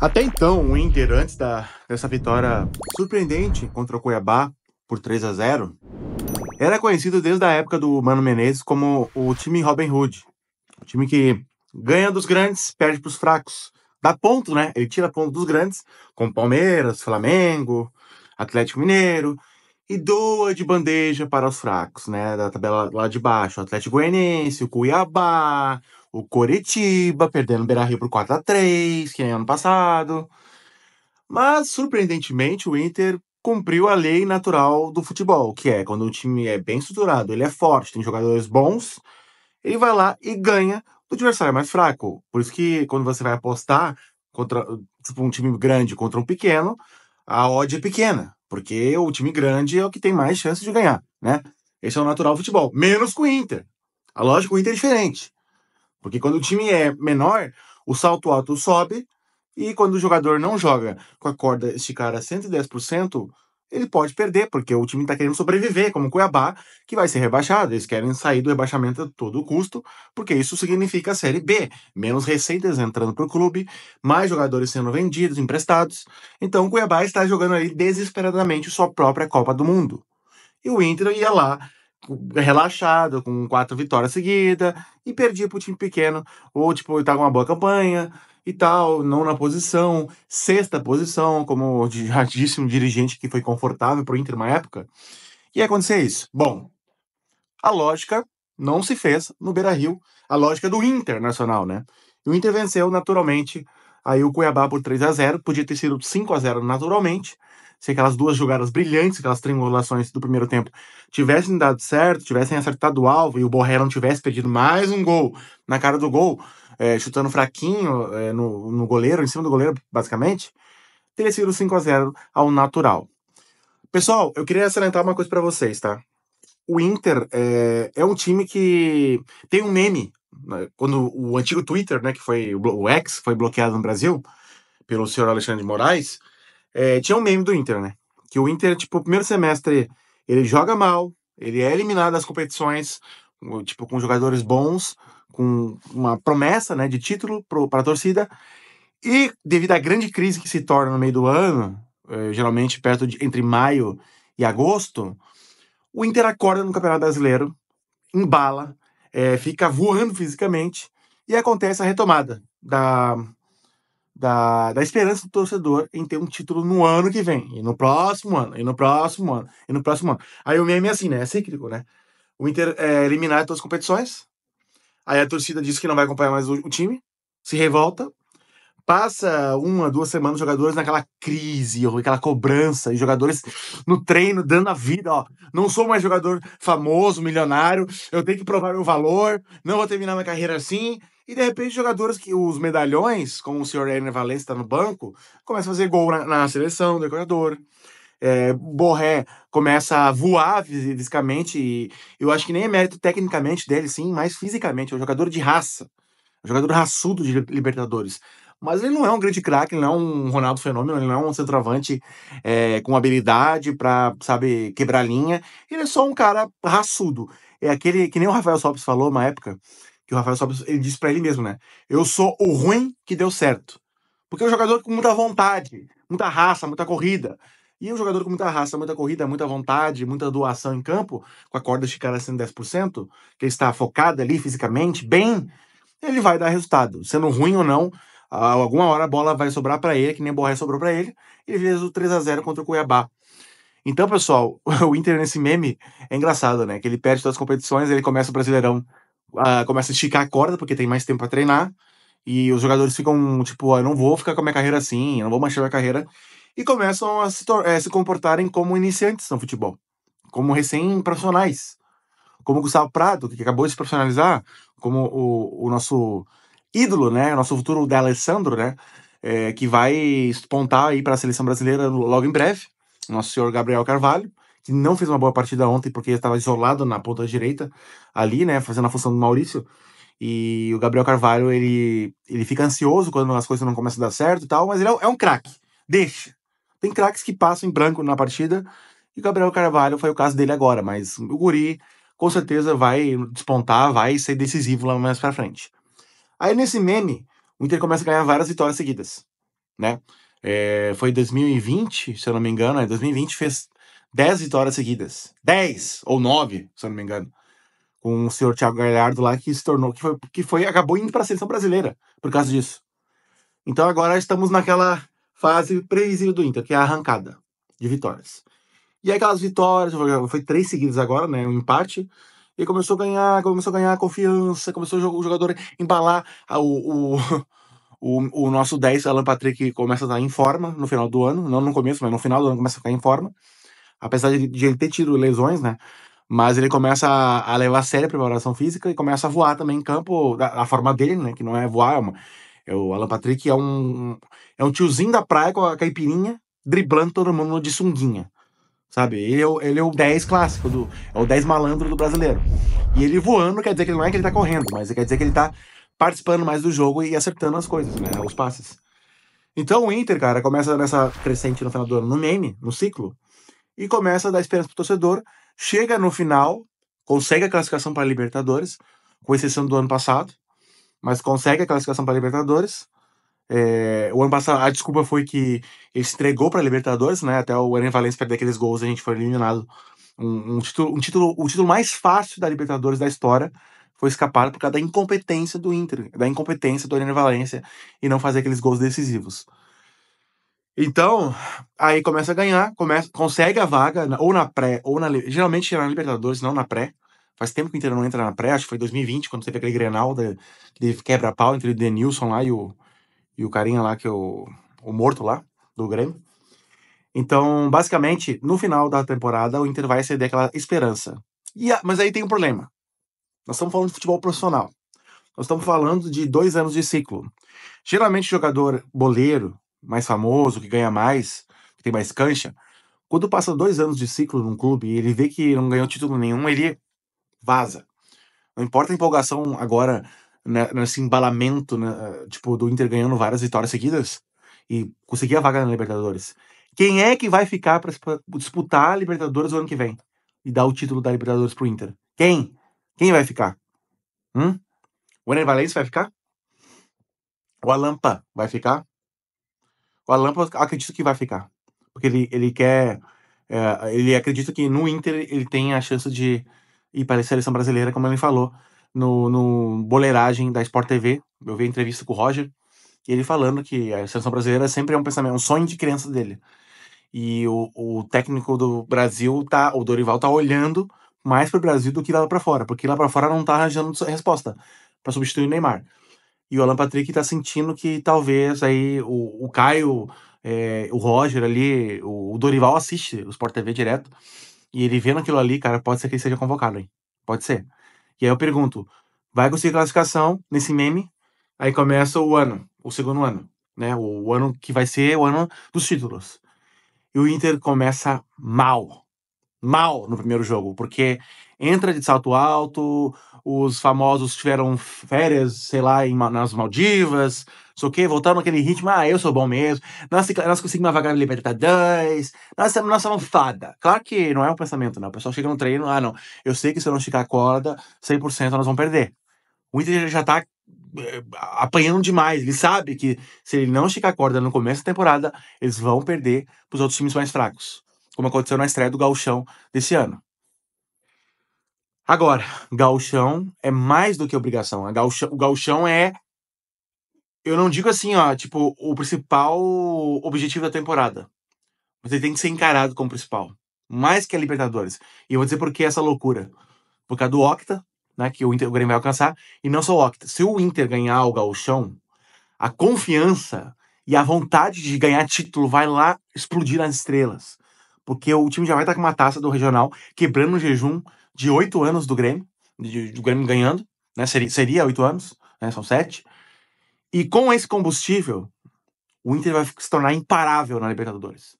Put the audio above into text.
Até então, o Inter, antes da, dessa vitória surpreendente contra o Cuiabá por 3 a 0 era conhecido desde a época do Mano Menezes como o time Robin Hood. O time que ganha dos grandes, perde para os fracos. Dá ponto, né? Ele tira ponto dos grandes, como Palmeiras, Flamengo, Atlético Mineiro, e doa de bandeja para os fracos, né? Da tabela lá de baixo. O Atlético Goianiense, o Cuiabá, o Coritiba, perdendo o Beira Rio por 4 a 3 que nem ano passado. Mas, surpreendentemente, o Inter cumpriu a lei natural do futebol, que é quando o time é bem estruturado, ele é forte, tem jogadores bons, ele vai lá e ganha do adversário mais fraco. Por isso que quando você vai apostar contra tipo, um time grande contra um pequeno, a odd é pequena, porque o time grande é o que tem mais chance de ganhar, né? Esse é o natural do futebol, menos com o Inter. A lógica do Inter é diferente. Porque quando o time é menor, o salto alto sobe e quando o jogador não joga com a corda esticada a 110%, ele pode perder, porque o time está querendo sobreviver, como o Cuiabá, que vai ser rebaixado. Eles querem sair do rebaixamento a todo custo, porque isso significa a Série B. Menos receitas entrando para o clube, mais jogadores sendo vendidos, emprestados. Então o Cuiabá está jogando ali desesperadamente sua própria Copa do Mundo. E o Inter ia lá relaxado, com quatro vitórias seguidas, e perdia para o time pequeno, ou tipo, tá com uma boa campanha e tal, não na posição, sexta posição, como já disse um dirigente que foi confortável para o Inter uma época. E ia isso. Bom, a lógica não se fez no Beira Rio, a lógica do Internacional, né? o Inter venceu naturalmente Aí o Cuiabá por 3 a 0 podia ter sido 5 a 0 naturalmente, se aquelas duas jogadas brilhantes, aquelas triangulações do primeiro tempo, tivessem dado certo, tivessem acertado o alvo e o Borré não tivesse perdido mais um gol na cara do gol, é, chutando fraquinho é, no, no goleiro, em cima do goleiro, basicamente, teria sido 5 a 0 ao natural. Pessoal, eu queria acelerar uma coisa para vocês, tá? o Inter é, é um time que tem um meme. Né? Quando o antigo Twitter, né, que foi o X, foi bloqueado no Brasil pelo senhor Alexandre de Moraes, é, tinha um meme do Inter, né? Que o Inter, tipo, primeiro semestre ele joga mal, ele é eliminado das competições, tipo, com jogadores bons, com uma promessa, né, de título para a torcida. E devido à grande crise que se torna no meio do ano, é, geralmente perto de entre maio e agosto, o Inter acorda no Campeonato Brasileiro, embala, é, fica voando fisicamente e acontece a retomada da, da, da esperança do torcedor em ter um título no ano que vem, e no próximo ano, e no próximo ano, e no próximo ano. Aí o meme é assim, né? É cíclico, né? O Inter é eliminado todas as competições, aí a torcida diz que não vai acompanhar mais o, o time, se revolta, passa uma, duas semanas os jogadores naquela crise, aquela cobrança, e jogadores no treino dando a vida, ó. Não sou mais jogador famoso, milionário, eu tenho que provar meu valor, não vou terminar minha carreira assim. E de repente, jogadores que os medalhões, como o senhor Ener Valencia está no banco, começam a fazer gol na, na seleção do Equador. É, Borré começa a voar fisicamente, e eu acho que nem é mérito tecnicamente dele, sim, mas fisicamente. É um jogador de raça, um jogador raçudo de Libertadores. Mas ele não é um grande craque, ele não é um Ronaldo fenômeno, ele não é um centroavante é, com habilidade para, sabe, quebrar linha. Ele é só um cara raçudo. É aquele que nem o Rafael Sobis falou uma época, que o Rafael Sobis ele disse para ele mesmo, né? Eu sou o ruim que deu certo. Porque é um jogador com muita vontade, muita raça, muita corrida. E um jogador com muita raça, muita corrida, muita vontade, muita doação em campo, com a corda esticada sendo assim 10%, que ele está focado ali fisicamente, bem, ele vai dar resultado. Sendo ruim ou não, ah, alguma hora a bola vai sobrar para ele, que nem o Borré sobrou para ele, ele fez o 3 a 0 contra o Cuiabá. Então, pessoal, o Inter nesse meme é engraçado, né? Que ele perde todas as competições, ele começa o Brasileirão, uh, começa a esticar a corda, porque tem mais tempo para treinar, e os jogadores ficam tipo, ah, eu não vou ficar com a minha carreira assim, eu não vou manchar a minha carreira, e começam a se, é, se comportarem como iniciantes no futebol, como recém-profissionais, como o Gustavo Prado, que acabou de se profissionalizar, como o, o nosso ídolo, né? Nosso futuro da Alessandro, né? É, que vai espontar aí para a seleção brasileira logo em breve. Nosso senhor Gabriel Carvalho, que não fez uma boa partida ontem porque estava isolado na ponta direita, ali, né? Fazendo a função do Maurício. E o Gabriel Carvalho, ele, ele fica ansioso quando as coisas não começam a dar certo e tal, mas ele é, é um craque. Deixa. Tem craques que passam em branco na partida, e o Gabriel Carvalho foi o caso dele agora, mas o Guri com certeza vai despontar, vai ser decisivo lá mais pra frente. Aí nesse meme, o Inter começa a ganhar várias vitórias seguidas, né? É, foi 2020, se eu não me engano, 2020 é, fez 10 vitórias seguidas. 10 ou 9, se eu não me engano. Com o senhor Thiago Galhardo lá que se tornou, que foi, que foi acabou indo para a seleção brasileira por causa disso. Então agora estamos naquela fase previsível do Inter, que é a arrancada de vitórias. E aquelas vitórias, foi três seguidas agora, né? Um empate. E começou a ganhar, começou a ganhar confiança, começou o jogador a embalar o, o, o, o nosso 10, Alan Patrick, começa a estar em forma no final do ano, não no começo, mas no final do ano começa a ficar em forma. Apesar de, de ele ter tido lesões, né? Mas ele começa a, a levar a sério a preparação física e começa a voar também em campo, a, forma dele, né? Que não é voar, é uma, é o Alan Patrick é um, é um tiozinho da praia com a caipirinha, driblando todo mundo de sunguinha. Sabe? Ele é, o, ele é o 10 clássico, do, é o 10 malandro do brasileiro. E ele voando quer dizer que não é que ele tá correndo, mas quer dizer que ele tá participando mais do jogo e acertando as coisas, né? Os passes. Então o Inter, cara, começa nessa crescente no final do ano, no meme, no ciclo, e começa a dar esperança pro torcedor. Chega no final, consegue a classificação para Libertadores, com exceção do ano passado, mas consegue a classificação para Libertadores. É, o ano passado, a desculpa foi que ele se entregou para a Libertadores, né? Até o Enem Valencia perder aqueles gols, a gente foi eliminado. Um, um, título, um título, o título mais fácil da Libertadores da história foi escapado por causa da incompetência do Inter, da incompetência do Enem Valencia e não fazer aqueles gols decisivos. Então, aí começa a ganhar, começa, consegue a vaga, ou na pré, ou na. Geralmente é na Libertadores, não na pré. Faz tempo que o Inter não entra na pré, acho que foi 2020, quando teve aquele Grenal de, de quebra-pau entre o Denilson lá e o, e o carinha lá que é o morto lá do Grêmio. Então, basicamente, no final da temporada, o Inter vai ceder aquela esperança. E a, mas aí tem um problema. Nós estamos falando de futebol profissional. Nós estamos falando de dois anos de ciclo. Geralmente, o jogador boleiro, mais famoso, que ganha mais, que tem mais cancha, quando passa dois anos de ciclo num clube e ele vê que não ganhou título nenhum, ele vaza. Não importa a empolgação agora né, nesse embalamento, né, tipo, do Inter ganhando várias vitórias seguidas e conseguir a vaga na Libertadores. Quem é que vai ficar para disputar a Libertadores o ano que vem e dar o título da Libertadores pro Inter? Quem? Quem vai ficar? Hum? O Ener Valencia vai ficar? O Alampa vai ficar? O Alampa acredito que vai ficar. Porque ele, ele quer. É, ele acredita que no Inter ele tem a chance de ir para a seleção brasileira, como ele falou no, no Boleiragem da Sport TV. Eu vi a entrevista com o Roger, e ele falando que a seleção brasileira sempre é um pensamento, é um sonho de criança dele. E o, o técnico do Brasil, tá, o Dorival, tá olhando mais pro Brasil do que lá para fora, porque lá para fora não tá arranjando resposta para substituir o Neymar. E o Alan Patrick tá sentindo que talvez aí o, o Caio, é, o Roger ali, o, o, Dorival assiste o Sport TV direto, e ele vendo aquilo ali, cara, pode ser que ele seja convocado, hein? Pode ser. E aí eu pergunto, vai conseguir classificação nesse meme? Aí começa o ano, o segundo ano, né? O ano que vai ser o ano dos títulos. E o Inter começa mal mal no primeiro jogo, porque entra de salto alto, os famosos tiveram férias, sei lá, em, nas Maldivas, sei o quê, voltaram naquele ritmo, ah, eu sou bom mesmo, nós, nós conseguimos uma vaga na Libertadores, nós somos, nós somos fada. Claro que não é um pensamento, não. Né, o pessoal chega no treino, ah, não, eu sei que se eu não esticar a corda, 100% nós vamos perder. O Inter já tá eh, apanhando demais. Ele sabe que se ele não esticar a corda no começo da temporada, eles vão perder para os outros times mais fracos como aconteceu na estreia do Gauchão desse ano. Agora, Gauchão é mais do que obrigação. A né? gauchão, o Gauchão é. Eu não digo assim, ó, tipo, o principal objetivo da temporada. Mas ele tem que ser encarado como principal. Mais que a Libertadores. E eu vou dizer por que essa loucura. Por causa do Octa, né, que o, Inter, o Grêmio vai alcançar, e não só o Octa. Se o Inter ganhar o Gauchão, a confiança e a vontade de ganhar título vai lá explodir nas estrelas porque o time já vai estar com uma taça do regional, quebrando o jejum de oito anos do Grêmio, do Grêmio ganhando, né? Seria oito anos, né? São sete. E com esse combustível, o Inter vai se tornar imparável na Libertadores.